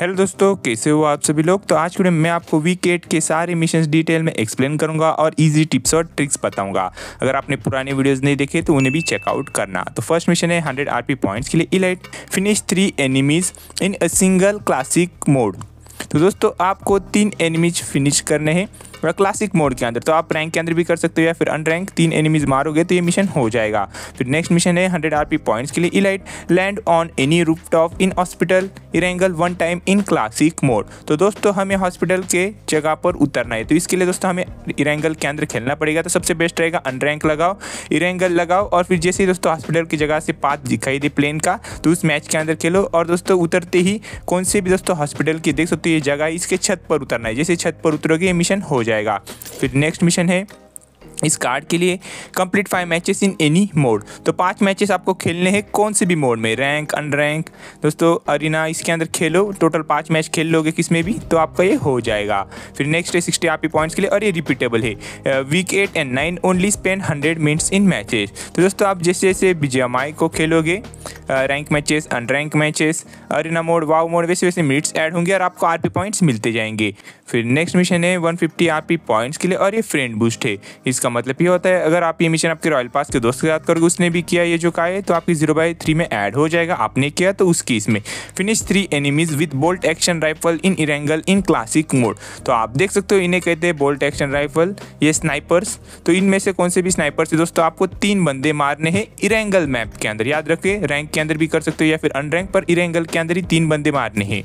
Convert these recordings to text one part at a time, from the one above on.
hello दोस्तों कैसे हो आप सभी लोग तो आज के वीडियो में आपको वीक एट के सारे मिशन डिटेल में एक्सप्लेन करूंगा और इजी टिप्स और ट्रिक्स बताऊंगा अगर आपने पुराने वीडियोस नहीं देखे तो उन्हें भी चेकआउट करना तो फर्स्ट मिशन है 100 आरपी पॉइंट्स के लिए elite finish three enemies in a single classic mode तो दोस्तों आपको तीन एनिमीज फिनिश करने हैं और क्लासिक मोड के अंदर तो आप रैंक के अंदर भी कर सकते हो या फिर अनरैंक तीन एनिमीज मारोगे तो ये मिशन हो जाएगा फिर नेक्स्ट मिशन है हंड्रेड आर पॉइंट्स के लिए elite land on any rooftop in hospital Erangel one time in classic mode तो दोस्तों हमें हॉस्पिटल के जगह पर उतरना है तो इसके लिए दोस्तों हमें इरेंगल के अंदर खेलना पड़ेगा तो सबसे बेस्ट रहेगा अनरैंक लगाओ इरेंगल लगाओ और फिर जैसे ही दोस्तों हॉस्पिटल की जगह से पाथ दिखाई दे प्लेन का तो उस मैच के अंदर खेलो और दोस्तों उतरते ही कौन से भी दोस्तों हॉस्पिटल की देख सकते हो ये जगह इसके छत पर उतरना है जैसे छत पर उतरोगे ये मिशन हो जाएगा फिर नेक्स्ट मिशन है इस कार्ड के लिए complete five matches in any mode तो पांच मैचेस आपको खेलने हैं कौन से भी मोड में रैंक अन रैंक दोस्तों अरिना इसके अंदर खेलो टोटल पांच मैच खेल लोगे किस में भी तो आपका ये हो जाएगा फिर नेक्स्ट है सिक्सटी आपके पॉइंट्स के लिए और ये रिपीटेबल है week eight and nine only spend hundred minutes in matches तो दोस्तों आप जैसे जैसे बीजेएमआई को खेलोगे rank matches unranked matches arena mode wow mode वैसे वैसे मिनट्स ऐड होंगे और आपको आरपी पॉइंट्स मिलते जाएंगे फिर नेक्स्ट मिशन है 150 आरपी पॉइंट्स के लिए और ये फ्रेंड बूस्ट है इसका मतलब ये होता है अगर आप ये मिशन आपके रॉयल पास के दोस्त के साथ करोगे उसने भी किया ये जो कहा है तो आपकी जीरो बाई थ्री में ऐड हो जाएगा आपने किया तो उसकी इसमें finish three enemies with bolt action rifle in Erangel in classic mode तो आप देख सकते हो इन्हें कहते हैं बोल्ट एक्शन राइफल ये स्नाइपर्स तो इनमें से कौन से भी स्नाइपर्स है दोस्तों आपको तीन बंदे मारने हैं इरेंगल मैप के अंदर याद रखिए रैंक के अंदर भी कर सकते हो या फिर अनरैंक पर इरेंगल के अंदर ही तीन बंदे मारने हैं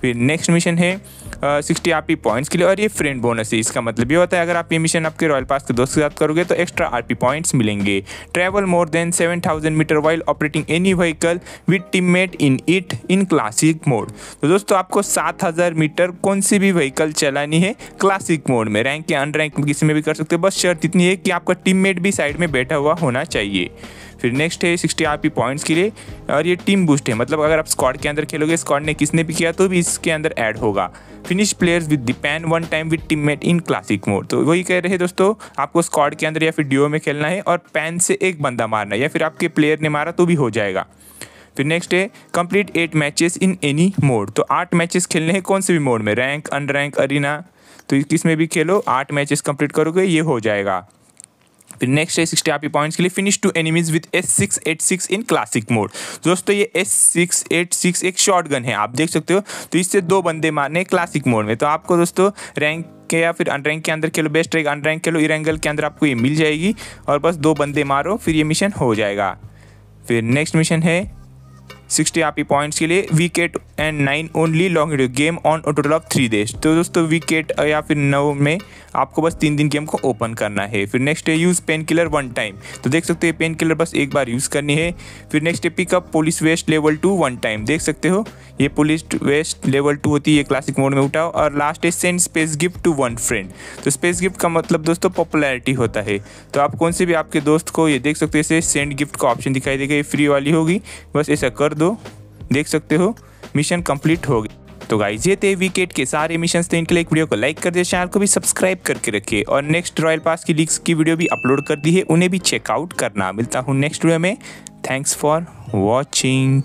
फिर नेक्स्ट मिशन है सिक्सटी आर पॉइंट्स के लिए और ये फ्रेंड बोनस है इसका मतलब ये होता है अगर आप ये मिशन आपके रॉयल पास के दोस्त के साथ करोगे तो एक्स्ट्रा आर पी पॉइंट्स मिलेंगे travel more than seven thousand metre while operating any vehicle with team mate in it in classic mode तो दोस्तों आपको सात हज़ार मीटर कौन सी भी व्हीकल चलानी है क्लासिक मोड में रैंक या अनरैंक किसी में भी कर सकते हो बस शर्त इतनी है कि आपका टीममेट भी साइड में बैठा हुआ होना चाहिए फिर नेक्स्ट है सिक्सटी आर पी पॉइंट्स के लिए और ये टीम बूस्ट है मतलब अगर आप स्क्वाड के अंदर खेलोगे स्क्वाड ने किसने भी किया तो भी इस सिक्स के अंदर ऐड होगा finish players with depend one time with teammate in classic mode तो वही कह रहे हैं दोस्तों आपको स्क्वाड के अंदर या फिर डिओ में खेलना है और पैन से एक बंदा मारना है या फिर आपके प्लेयर ने मारा तो भी हो जाएगा फिर नेक्स्ट है complete eight matches in any mode तो आठ मैचेस खेलने हैं कौन से भी मोड में रैंक अनरैंक रैंक तो किस में भी खेलो आठ मैचेस कंप्लीट करोगे ये हो जाएगा फिर नेक्स्ट है सिक्सटी आपकी पॉइंट्स के लिए finish two enemies with S six eight six in classic mode दोस्तों ये एस सिक्स एट सिक्स एक शॉर्ट गन है आप देख सकते हो तो इससे दो बंदे मारने क्लासिक मोड में तो आपको दोस्तों रैंक के या फिर अनरैंक के अंदर खेलो बेस्ट रैंक अनरैंक खेलो इरेंगल के अंदर आपको ये मिल जाएगी और बस दो बंदे मारो फिर ये मिशन हो जाएगा फिर नेक्स्ट मिशन है सिक्सटी आप पॉइंट्स के लिए wicket and nine only long game on total of three days तो दोस्तों विकेट या फिर नौ में आपको बस तीन दिन गेम को ओपन करना है फिर नेक्स्ट है use painkiller one time तो देख सकते हैं पेन किलर बस एक बार यूज़ करनी है फिर नेक्स्ट है pick up police vest level two one time देख सकते हो ये पुलिस वेस्ट लेवल टू होती है क्लासिक मोड में उठाओ और लास्ट है send space gift to one friend तो स्पेस गिफ्ट का मतलब दोस्तों पॉपुलैरिटी होता है तो आप कौन से भी आपके दोस्त को ये देख सकते हैं सेंड गिफ्ट का ऑप्शन दिखाई देगा ये फ्री वाली होगी बस ऐसा कर दो दो देख सकते हो मिशन कंप्लीट हो गया तो गाइज ये थे वीकेट के सारे मिशन थे तो इनके लिए एक वीडियो को लाइक कर दे चैनल को भी सब्सक्राइब करके रखिए और नेक्स्ट रॉयल पास की लीक्स की वीडियो भी अपलोड कर दी है उन्हें भी चेकआउट करना मिलता हूँ नेक्स्ट वीडियो में थैंक्स फॉर वॉचिंग